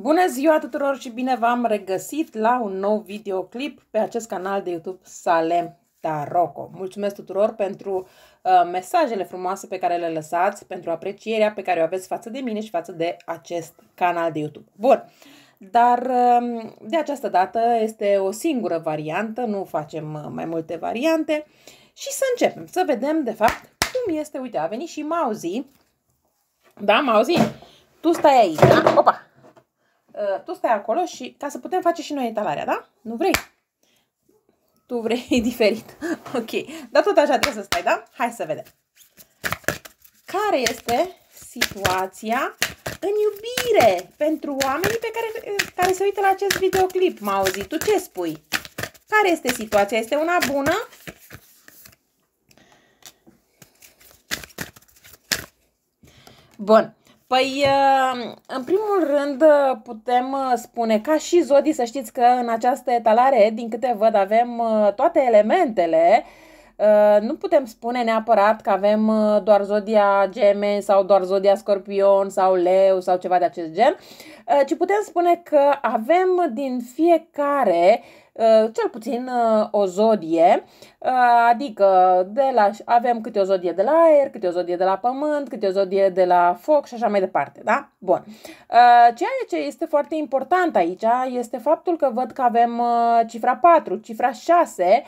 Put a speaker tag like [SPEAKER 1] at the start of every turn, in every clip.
[SPEAKER 1] Bună ziua tuturor și bine v-am regăsit la un nou videoclip pe acest canal de YouTube Salem Taroko. Mulțumesc tuturor pentru uh, mesajele frumoase pe care le lăsați, pentru aprecierea pe care o aveți față de mine și față de acest canal de YouTube. Bun, dar uh, de această dată este o singură variantă, nu facem uh, mai multe variante și să începem, să vedem de fapt cum este, uite, a venit și Mauzi, da, Mauzi, tu stai aici, da? opa, Uh, tu stai acolo și ca să putem face și noi etalarea, da? Nu vrei? Tu vrei diferit. ok. Dar tot așa trebuie să stai, da? Hai să vedem. Care este situația în iubire pentru oamenii pe care, care se uită la acest videoclip, Mauzi? Tu ce spui? Care este situația? Este una bună? Bun. Păi, uh, în primul rând, uh, putem uh, spune, ca și Zodi, să știți că în această etalare, din câte văd, avem toate elementele. Nu putem spune neapărat că avem doar zodia gemeni sau doar zodia scorpion sau leu sau ceva de acest gen, ci putem spune că avem din fiecare uh, Ă, cel puțin ă, o zodie, ă, adică de la, avem câte o zodie de la aer, câte o zodie de la pământ, câte o zodie de la foc și așa mai departe, da? Bun. Ceea ce este foarte important aici este faptul că văd că avem cifra 4, cifra 6,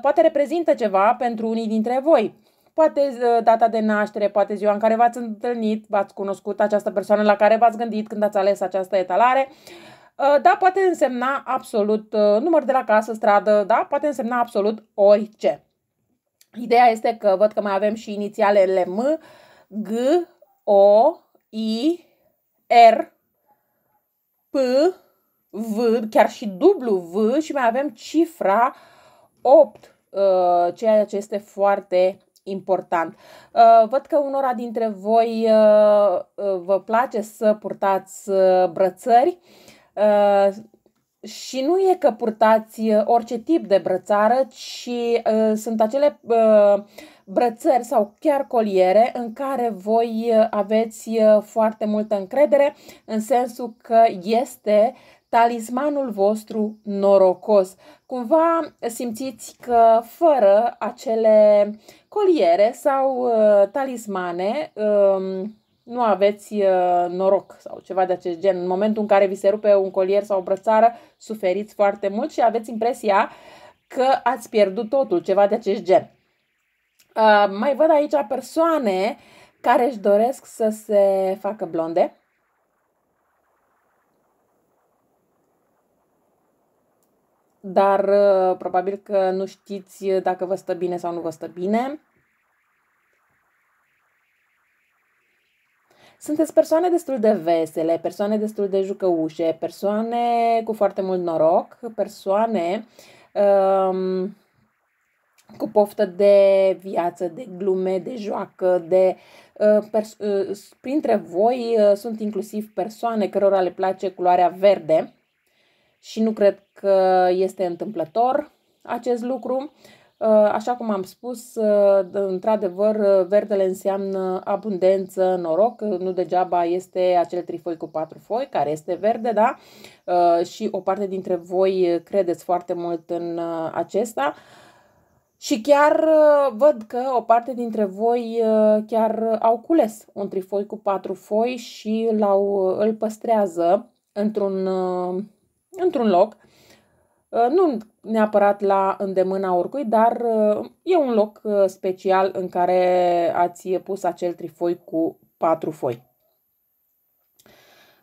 [SPEAKER 1] poate reprezintă ceva pentru unii dintre voi poate data de naștere, poate ziua în care v-ați întâlnit, v-ați cunoscut această persoană la care v-ați gândit când ați ales această etalare. Uh, Uh, da, poate însemna absolut uh, număr de la casă, stradă, da, poate însemna absolut orice. Ideea este că văd că mai avem și inițialele M, G, O, I, R, P, V, chiar și W și mai avem cifra 8, uh, ceea ce este foarte important. Văd că unora dintre voi vă place să purtați brățări. Uh, și nu e că purtați uh, orice tip de brățară, ci uh, sunt acele uh, brățări sau chiar coliere în care voi uh, aveți foarte multă încredere, în sensul că este talismanul vostru norocos. Cumva simțiți că fără acele coliere sau uh, talismane, uh, nu aveți uh, noroc sau ceva de acest gen. În momentul în care vi se rupe un colier sau o brățară, suferiți foarte mult și aveți impresia că ați pierdut totul, ceva de acest gen. Uh, mai văd aici persoane care își doresc să se facă blonde. Dar uh, probabil că nu știți dacă vă stă bine sau nu vă stă bine. sunteți persoane destul de vesele, persoane destul de jucăușe, persoane cu foarte mult noroc, persoane um, cu poftă de viață, de glume, de joacă, de uh, pers- uh, printre voi uh, sunt inclusiv persoane cărora le place culoarea verde și nu cred că este întâmplător acest lucru. Uh, Uh, așa cum am spus, uh, într-adevăr, uh, verdele înseamnă abundență, noroc, nu degeaba este acel trifoi cu patru foi, care este verde, da? Și o parte dintre voi credeți foarte mult în acesta. Și chiar văd că o parte dintre voi chiar au cules un trifoi cu patru foi și l-au, îl păstrează într-un, într-un loc. Uh, nu neapărat la îndemâna oricui, dar uh, e un loc uh, special în care ați pus acel trifoi cu patru foi.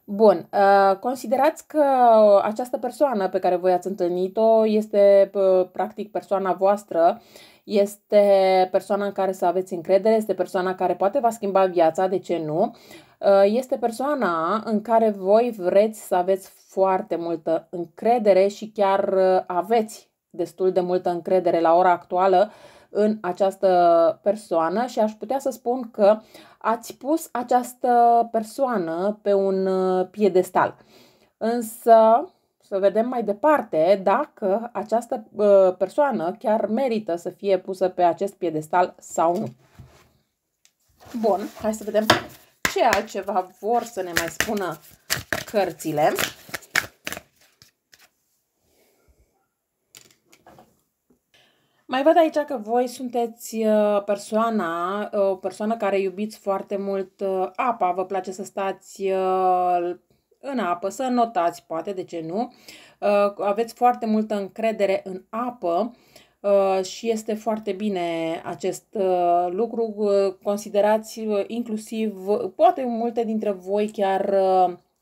[SPEAKER 1] Bun, considerați că această persoană pe care voi ați întâlnit-o este practic persoana voastră, este persoana în care să aveți încredere, este persoana care poate va schimba viața, de ce nu? Uh, este persoana în care voi vreți să aveți foarte multă încredere și chiar uh, aveți destul de multă încredere la ora actuală în această persoană și aș putea să spun că ați pus această persoană pe un uh, piedestal. Însă, să vedem mai departe dacă această persoană chiar merită să fie pusă pe acest piedestal sau nu. Bun, hai să vedem ce altceva vor să ne mai spună cărțile. Mai văd aici că voi sunteți ă, persoana, o persoană care iubiți foarte mult ă, apa, vă place să stați ă, în apă, să notați, poate, de ce nu. Uh, aveți foarte multă încredere în apă uh, și este foarte bine acest uh, lucru. Considerați inclusiv, poate multe dintre voi chiar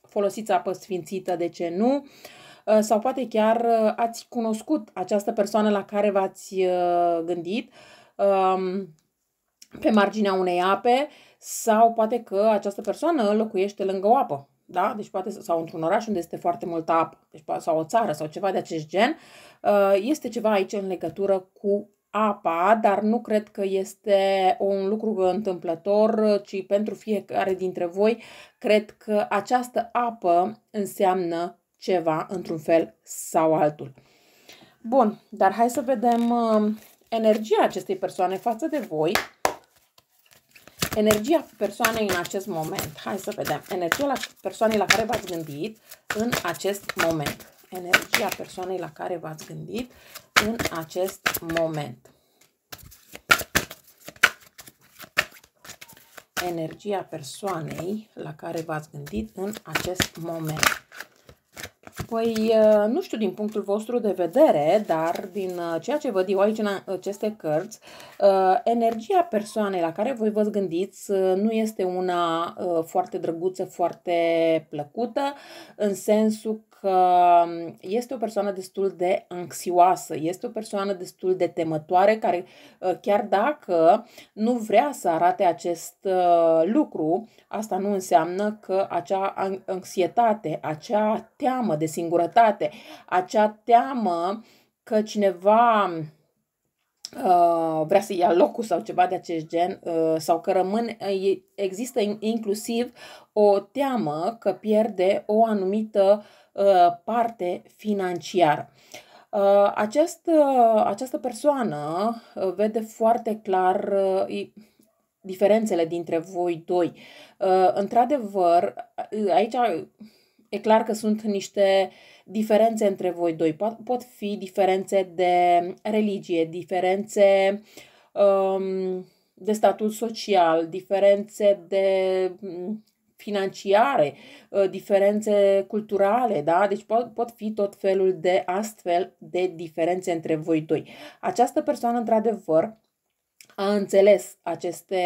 [SPEAKER 1] folosiți apă sfințită, de ce nu sau poate chiar ați cunoscut această persoană la care v-ați gândit um, pe marginea unei ape sau poate că această persoană locuiește lângă o apă da? deci poate, sau într-un oraș unde este foarte multă apă, deci, sau o țară sau ceva de acest gen, uh, este ceva aici în legătură cu apa, dar nu cred că este un lucru întâmplător, ci pentru fiecare dintre voi, cred că această apă înseamnă ceva într-un fel sau altul. Bun, dar hai să vedem uh, energia acestei persoane față de voi Energia persoanei în acest moment. Hai să vedem. Energia persoanei la care v-ați gândit în acest moment. Energia persoanei la care v-ați gândit în acest moment. Energia persoanei la care v-ați gândit în acest moment. Păi, nu știu din punctul vostru de vedere, dar din uh, ceea ce văd eu aici în aceste cărți, uh, energia persoanei la care voi vă gândiți uh, nu este una foarte drăguță, foarte plăcută, în sensul că este o persoană destul de anxioasă, este o persoană destul de temătoare care uh, chiar dacă nu vrea să arate acest uh, lucru, asta nu înseamnă că acea anxietate, acea teamă de singurătate, acea teamă că cineva uh, vrea să ia locul sau ceva de acest gen sau că rămân, există inclusiv o teamă că pierde o anumită Uh, parte financiară. Uh, această, uh, această persoană vede foarte clar diferențele dintre voi doi. Într-adevăr, aici e clar că sunt niște diferențe între voi doi. Pot, pot fi diferențe de religie, diferențe um, de statut social, diferențe de financiare, uh, diferențe culturale, da? Deci pot, pot fi tot felul de astfel de diferențe între voi doi. Această persoană, într-adevăr, a înțeles aceste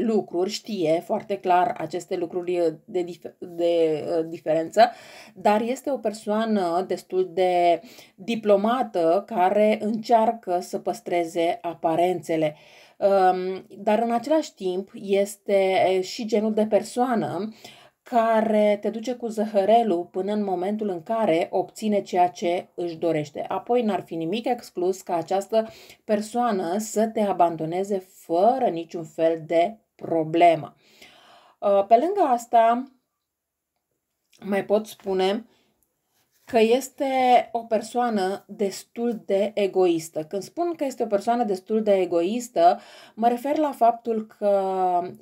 [SPEAKER 1] lucruri, știe foarte clar aceste lucruri de, dif- de uh, diferență, dar este o persoană destul de diplomată care încearcă să păstreze aparențele. Uh, Ehm, dar în același timp este și genul de persoană care te duce cu zăhărelul până în momentul în care obține ceea ce își dorește. Apoi n-ar fi nimic exclus ca această persoană să te abandoneze fără niciun fel de problemă. Ehm, pe lângă asta, mai pot spune că este o persoană destul de egoistă. Când spun că este o persoană destul de egoistă, mă refer la faptul că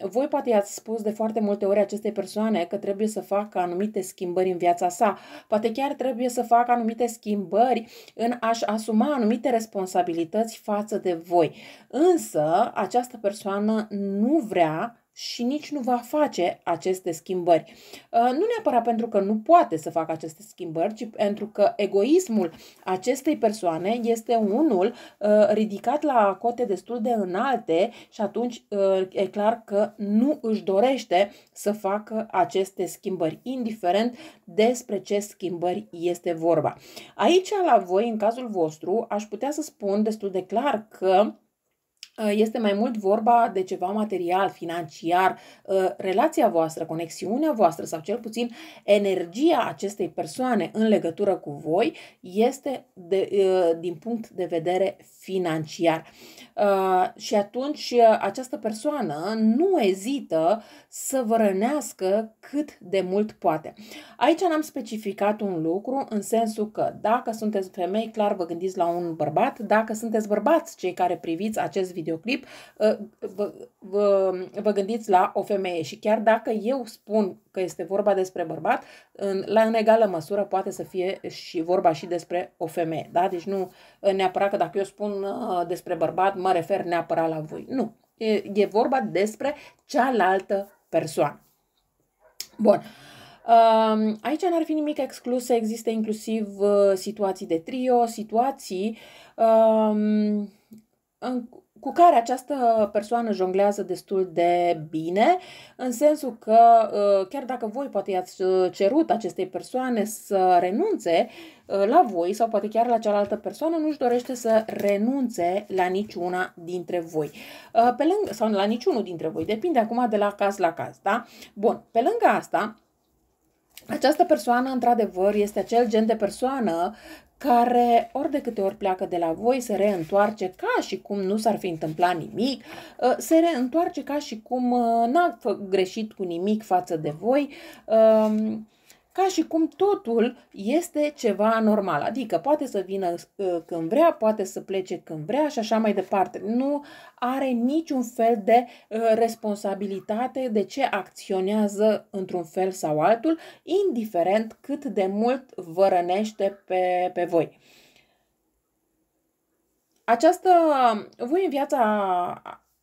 [SPEAKER 1] voi poate i-ați spus de foarte multe ori acestei persoane că trebuie să facă anumite schimbări în viața sa. Poate chiar trebuie să facă anumite schimbări în a-și asuma anumite responsabilități față de voi. Însă, această persoană nu vrea și nici nu va face aceste schimbări. Uh, nu neapărat pentru că nu poate să facă aceste schimbări, ci pentru că egoismul acestei persoane este unul uh, ridicat la cote destul de înalte și atunci uh, e clar că nu își dorește să facă aceste schimbări, indiferent despre ce schimbări este vorba. Aici la voi, în cazul vostru, aș putea să spun destul de clar că Uh, este mai mult vorba de ceva material, financiar, uh, relația voastră, conexiunea voastră sau cel puțin energia acestei persoane în legătură cu voi este de, uh, din punct de vedere financiar. Și atunci această persoană nu ezită să vă rănească cât de mult poate. Aici n-am specificat un lucru în sensul că dacă sunteți femei, clar vă gândiți la un bărbat, dacă sunteți bărbați cei care priviți acest video, videoclip, ă, vă, vă, vă gândiți la o femeie și chiar dacă eu spun că este vorba despre bărbat, în, la în egală măsură poate să fie și vorba și despre o femeie. Da? Deci nu ă, neapărat că dacă eu spun ă, despre bărbat, mă refer neapărat la voi. Nu. E, e vorba despre cealaltă persoană. Bun. Aici n-ar fi nimic exclus să existe inclusiv situații de trio, situații cu care această persoană jonglează destul de bine, în sensul că uh, chiar dacă voi poate i-ați uh, cerut acestei persoane să renunțe uh, la voi sau poate chiar la cealaltă persoană, nu-și dorește să renunțe la niciuna dintre voi. Pe lângă, sau la niciunul dintre voi, depinde acum de la caz la caz, da? Bun, pe lângă asta, această persoană, într-adevăr, este acel gen de persoană care ori de câte ori pleacă de la voi, se reîntoarce ca și cum nu s-ar fi întâmplat nimic, uh, se reîntoarce ca și cum uh, n-a greșit cu nimic față de voi uh, ca și cum totul este ceva normal. Adică poate să vină ă, când vrea, poate să plece când vrea și așa mai departe. Nu are niciun fel de ă, responsabilitate de ce acționează într-un fel sau altul, indiferent cât de mult vă rănește pe, pe voi. Această, voi în viața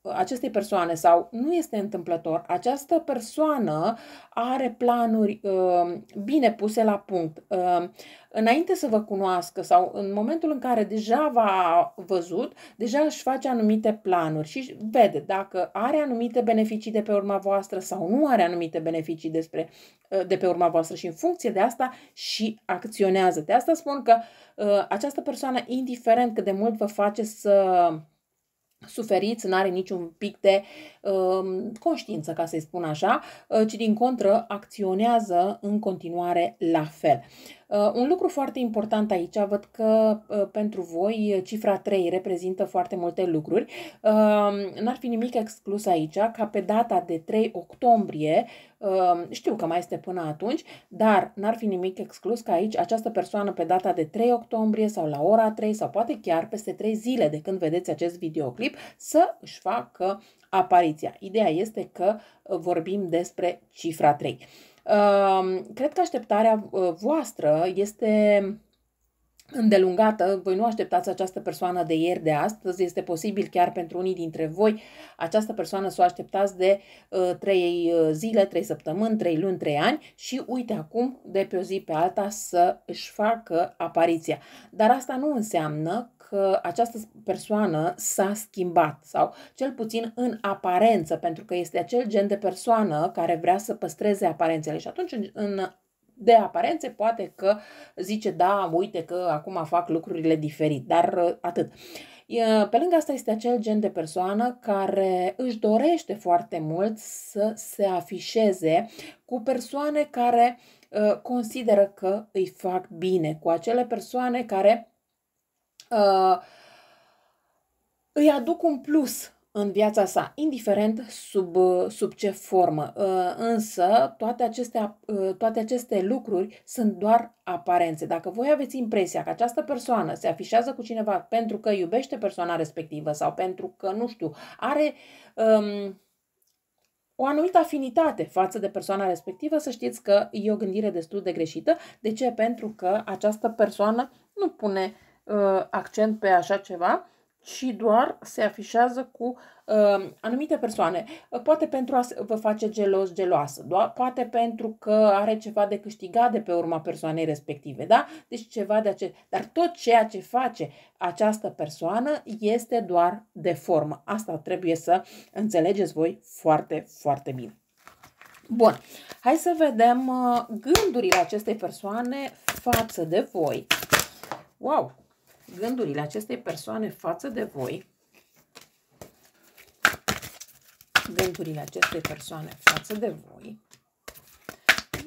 [SPEAKER 1] acestei persoane sau nu este întâmplător, această persoană are planuri uh, bine puse la punct. Uh, înainte să vă cunoască sau în momentul în care deja v-a văzut, deja își face anumite planuri și vede dacă are anumite beneficii de pe urma voastră sau nu are anumite beneficii despre, uh, de pe urma voastră și în funcție de asta și acționează. De asta spun că uh, această persoană, indiferent cât de mult vă face să suferiți, n-are niciun pic de uh, conștiință, ca să-i spun așa, uh, ci din contră acționează în continuare la fel. Uh, Uh, un lucru foarte important aici, văd că uh, pentru voi uh, cifra 3 reprezintă foarte multe lucruri. N-ar fi nimic exclus aici, ca pe data de 3 octombrie, știu că mai este până atunci, dar n-ar fi nimic exclus că aici această persoană pe data de 3 octombrie sau la ora 3 sau poate chiar peste 3 zile de când vedeți acest videoclip să își facă apariția. Ideea este că vorbim despre cifra 3. Cred că așteptarea uh, voastră este îndelungată, voi nu așteptați această persoană de ieri, de astăzi, este posibil chiar pentru unii dintre voi această persoană să o așteptați de uh, uh zile, trei săptămâni, trei luni, trei ani și uite acum de pe o zi pe alta să își facă apariția. Dar asta nu înseamnă că această persoană s-a schimbat sau cel puțin în aparență, pentru că este acel gen de persoană care vrea să păstreze aparențele și atunci în de aparențe, poate că zice, da, uite că acum fac lucrurile diferit, dar uh, atât. Pe lângă asta este acel gen de persoană care își dorește foarte mult să se afișeze cu persoane care uh, consideră că îi fac bine, cu acele persoane care uh, îi aduc un plus în viața sa, indiferent sub, uh, sub ce formă. Uh, însă, toate aceste, uh, toate aceste lucruri sunt doar aparențe. Dacă voi aveți impresia că această persoană se afișează cu cineva pentru că iubește persoana respectivă sau pentru că, nu știu, are um, o anumită afinitate față de persoana respectivă, să știți că e o gândire destul de greșită. De ce? Pentru că această persoană nu pune uh, Uh, accent pe așa ceva, ci doar se afișează cu uh, anumite persoane. Uh, poate pentru a vă face gelos, geloasă, doar, poate pentru că are ceva de câștigat de pe urma persoanei respective, da? Deci ceva de acest... Dar tot ceea ce face această persoană este doar de formă. Asta trebuie să înțelegeți voi foarte, foarte bine. Bun, hai să vedem gândurile acestei persoane față de voi. Wow, gândurile acestei persoane față de voi, gândurile acestei persoane față de voi,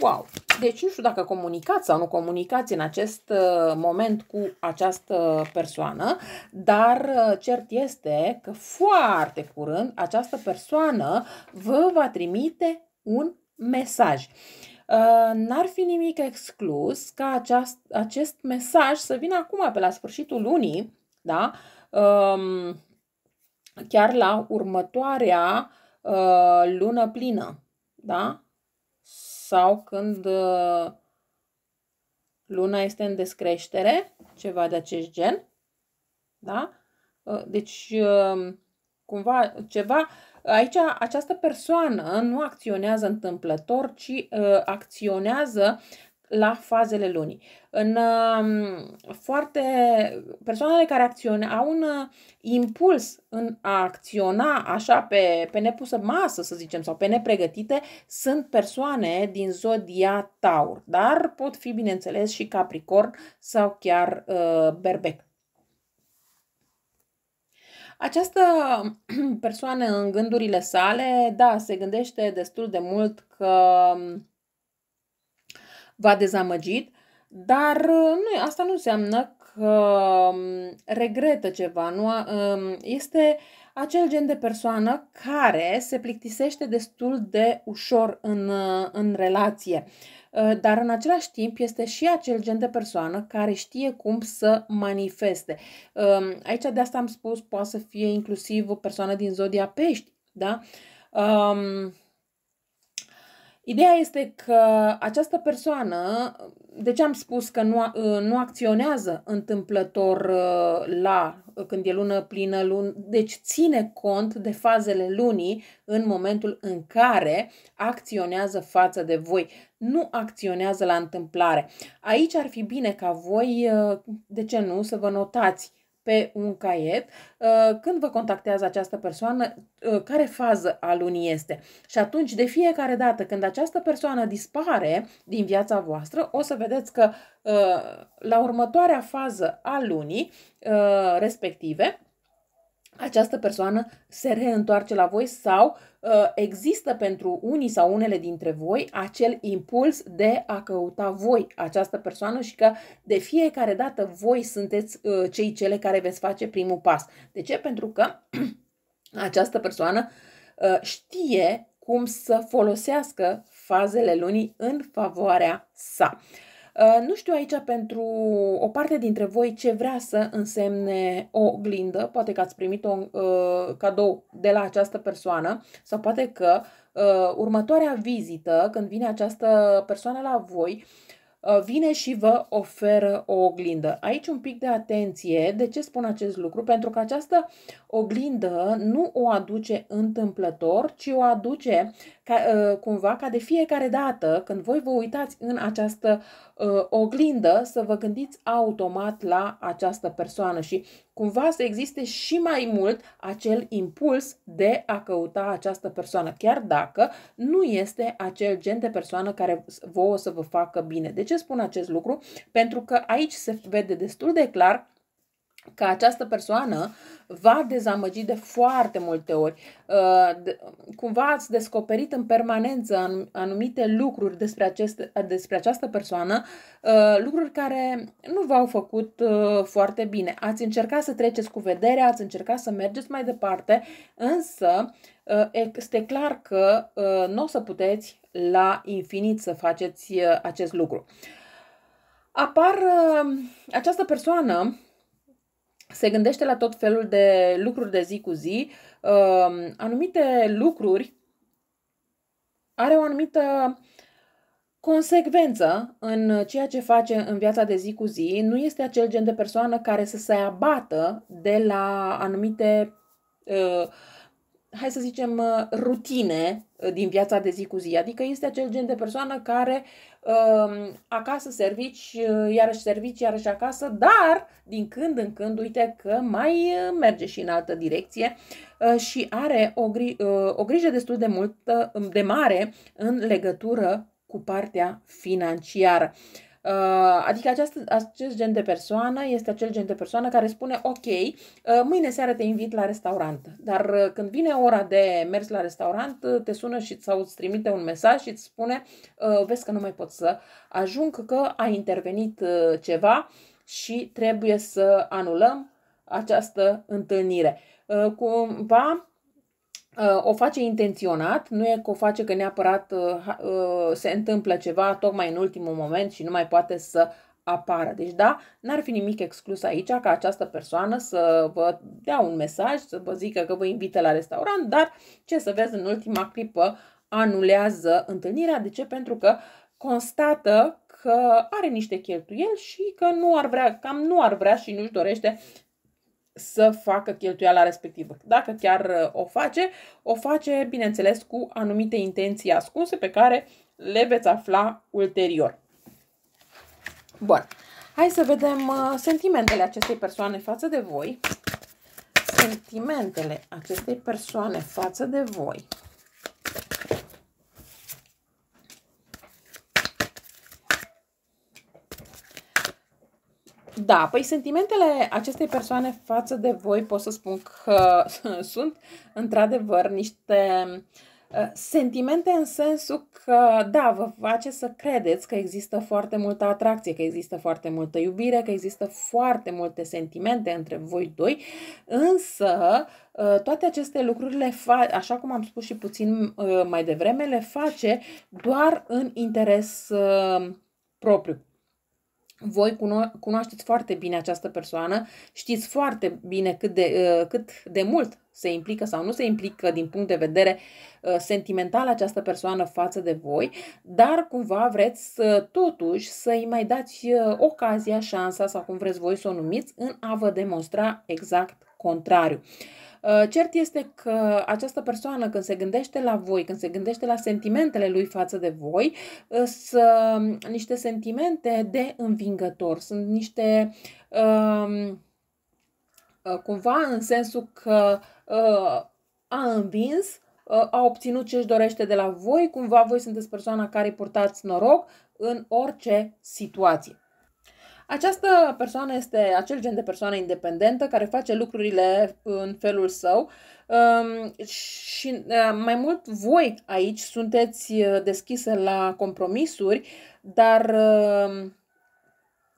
[SPEAKER 1] wow! Deci nu știu dacă comunicați sau nu comunicați în acest uh, moment cu această persoană, dar uh, cert este că foarte curând această persoană vă va trimite un mesaj. Uh, n-ar fi nimic exclus ca aceast, acest mesaj să vină acum, pe la sfârșitul lunii, da? Um, chiar la următoarea uh, lună plină, da? Sau când uh, luna este în descreștere, ceva de acest gen, da? Deci, um, cumva, ceva Aici această persoană nu acționează întâmplător, ci uh, acționează la fazele lunii. În uh, foarte persoanele care acționează au un uh, impuls în a acționa așa pe, pe nepusă masă, să zicem, sau pe nepregătite, sunt persoane din zodia Taur, dar pot fi, bineînțeles, și Capricorn sau chiar uh, Berbec. Această persoană în gândurile sale, da, se gândește destul de mult că mm, v-a dezamăgit, dar mm, nu, asta nu înseamnă că mm, regretă ceva, nu este acel gen de persoană care se plictisește destul de ușor în, în relație. Uh, Ă, dar în același timp este și acel gen de persoană care știe cum să manifeste. Ă, aici de asta am spus, poate să fie inclusiv o persoană din zodia pești, da? Um, Ideea este că această persoană, de ce am spus că nu, ă, nu acționează întâmplător ă, la când e lună plină, lun, deci ține cont de fazele lunii în momentul în care acționează față de voi. Nu acționează la întâmplare. Aici ar fi bine ca voi, ă, de ce nu, să vă notați pe un caiet uh, când vă contactează această persoană, uh, care fază a lunii este. Și atunci, de fiecare dată când această persoană dispare din viața voastră, o să vedeți că uh, la următoarea fază a lunii respective, această persoană se reîntoarce la voi sau uh, există pentru unii sau unele dintre voi acel impuls de a căuta voi această persoană și că de fiecare dată voi sunteți uh, cei cele care veți face primul pas. De ce? Pentru că această persoană uh, știe cum să folosească fazele lunii în favoarea sa. Uh, Uh, nu știu aici pentru o parte dintre voi ce vrea să însemne o oglindă, poate că ați primit un uh, cadou de la această persoană sau poate că uh, următoarea vizită, când vine această persoană la voi, Uh, vine și vă oferă o oglindă. Aici un pic de atenție. De ce spun acest lucru? Pentru că această oglindă nu o aduce întâmplător, ci o aduce ca, uh, cumva ca de fiecare dată când voi vă uitați în această uh, oglindă să vă gândiți automat la această persoană și cumva să existe și mai mult acel impuls de a căuta această persoană, chiar dacă nu este acel gen de persoană care vouă să vă facă bine. De ce spun acest lucru? Pentru că aici se vede destul de clar că această persoană va dezamăgi de foarte multe ori. Uh, cumva ați descoperit în permanență anumite lucruri despre, acest, despre această persoană, uh, lucruri care nu v-au făcut uh, foarte bine. Ați încercat să treceți cu vederea, ați încercat să mergeți mai departe, însă este clar că nu o să puteți la infinit să faceți acest lucru. Apar această persoană se gândește la tot felul de lucruri de zi cu zi, ehm, anumite lucruri are o anumită consecvență în ceea ce face în viața de zi cu zi, nu este acel gen de persoană care să se abată de la anumite, ehm, hai să zicem, rutine din viața de zi cu zi. Adică este acel gen de persoană care Ehm, acasă servici, eh, iarăși servici, iarăși acasă, dar din când în când, uite că mai eh, merge și în altă direcție eh, și are o, gri, o grijă destul de mult, de mare în legătură cu partea financiară. Uh, Uh, adică această, acest gen de persoană este acel gen de persoană care spune, ok, uh, mâine seară te invit la restaurant, dar uh, când vine ora de mers la restaurant, te sună și sau îți trimite un mesaj și îți spune, vezi că nu mai pot să ajung, că a intervenit ceva și trebuie să anulăm această întâlnire. Cumva, Uh, o face intenționat, nu e că o face că neapărat uh, uh, se întâmplă ceva tocmai în ultimul moment și nu mai poate să apară. Deci da, n-ar fi nimic exclus aici ca această persoană să vă dea un mesaj, să vă zică că vă invită la restaurant, dar ce să vezi în ultima clipă anulează întâlnirea. De ce? Pentru că constată că are niște cheltuieli și că nu ar vrea, cam nu ar vrea și nu-și dorește să facă cheltuiala respectivă. Dacă chiar uh, o face, o face, bineînțeles, cu anumite intenții ascunse pe care le veți afla ulterior. Bun. Hai să vedem uh, sentimentele acestei persoane față de voi. Sentimentele acestei persoane față de voi. Da, păi sentimentele acestei persoane față de voi pot să spun că sunt într-adevăr niște uh, sentimente în sensul că, da, vă face să credeți că există foarte multă atracție, că există foarte multă iubire, că există foarte multe sentimente între voi doi, însă uh, toate aceste lucruri le fa- așa cum am spus și puțin uh, mai devreme, le face doar în interes propriu voi cuno- cunoașteți foarte bine această persoană, știți foarte bine cât de, uh, cât de mult se implică sau nu se implică din punct de vedere uh, sentimental această persoană față de voi, dar cumva vreți să, totuși să-i mai dați uh, ocazia, șansa sau cum vreți voi să o numiți în a vă demonstra exact contrariu. Uh, cert este că această persoană, când se gândește la voi, când se gândește la sentimentele lui față de voi, uh, sunt niște sentimente de învingător, sunt niște. Um, uh, cumva în sensul că a învins a obținut ce își dorește de la voi, cumva voi sunteți persoana care îi purtați noroc în orice situație. Această persoană este acel gen de persoană independentă care face lucrurile în felul său um, și uh, mai mult voi aici sunteți uh, deschise la compromisuri, dar uh,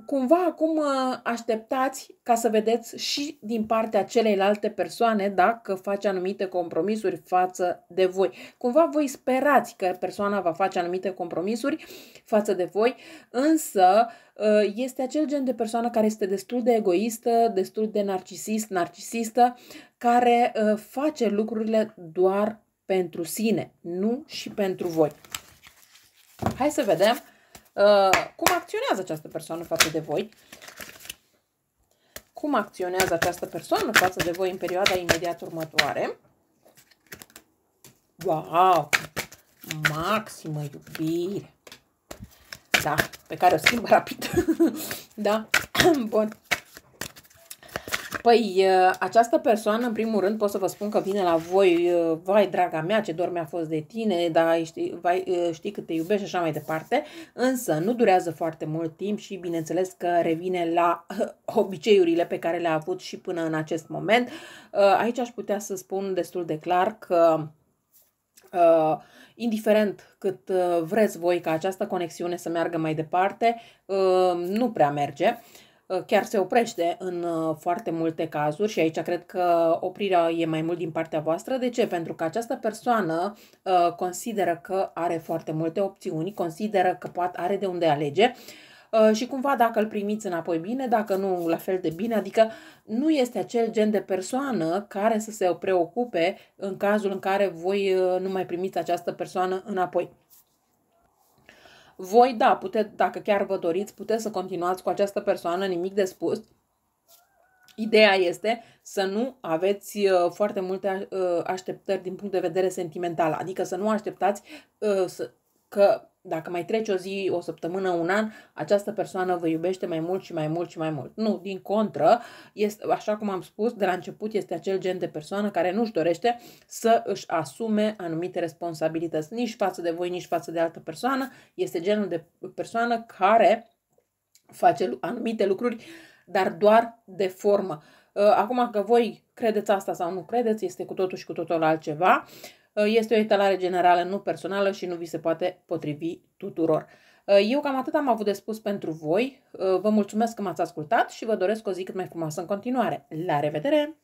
[SPEAKER 1] cumva acum așteptați ca să vedeți și din partea celeilalte persoane dacă face anumite compromisuri față de voi. Cumva voi sperați că persoana va face anumite compromisuri față de voi, însă ă, este acel gen de persoană care este destul de egoistă, destul de narcisist, narcisistă, care ă, face lucrurile doar pentru sine, nu și pentru voi. Hai să vedem Uh, cum acționează această persoană față de voi, cum acționează această persoană față de voi în perioada imediat următoare. Wow! Maximă iubire! Da, pe care o schimbă rapid. da, bun. Păi, această persoană, în primul rând, pot să vă spun că vine la voi, vai, draga mea, ce dor mi-a fost de tine, dar știi, vai, știi cât te iubești și așa mai departe, însă nu durează foarte mult timp și, bineînțeles, că revine la obiceiurile pe care le-a avut și până în acest moment. Aici aș putea să spun destul de clar că Uh, indiferent cât uh, vreți voi ca această conexiune să meargă mai departe, uh, nu prea merge. Uh, Uh, chiar se oprește în uh, foarte multe cazuri și aici cred că oprirea e mai mult din partea voastră. De ce? Pentru că această persoană uh, consideră că are foarte multe opțiuni, consideră că poate are de unde alege și cumva dacă îl primiți înapoi bine, dacă nu la fel de bine, adică nu este acel gen de persoană care să se preocupe în cazul în care voi nu mai primiți această persoană înapoi. Voi, da, puteți, dacă chiar vă doriți, puteți să continuați cu această persoană, nimic de spus. Ideea este să nu aveți uh, foarte multe uh, așteptări din punct de vedere sentimental, adică să nu așteptați uh, că dacă mai trece o zi, o săptămână, un an, această persoană vă iubește mai mult și mai mult și mai mult. Nu, din contră, este, așa cum am spus, de la început este acel gen de persoană care nu-și dorește să își asume anumite responsabilități, nici față de voi, nici față de altă persoană. Este genul de persoană care face anumite lucruri, dar doar de formă. Ă, acum că voi credeți asta sau nu credeți, este cu totul și cu totul altceva. Uh, Uh, este o etalare generală, nu personală și nu vi se poate potrivi tuturor. Uh, eu cam atât am avut de spus pentru voi. Uh, vă mulțumesc că m-ați ascultat și vă doresc o zi cât mai frumoasă în continuare. La revedere!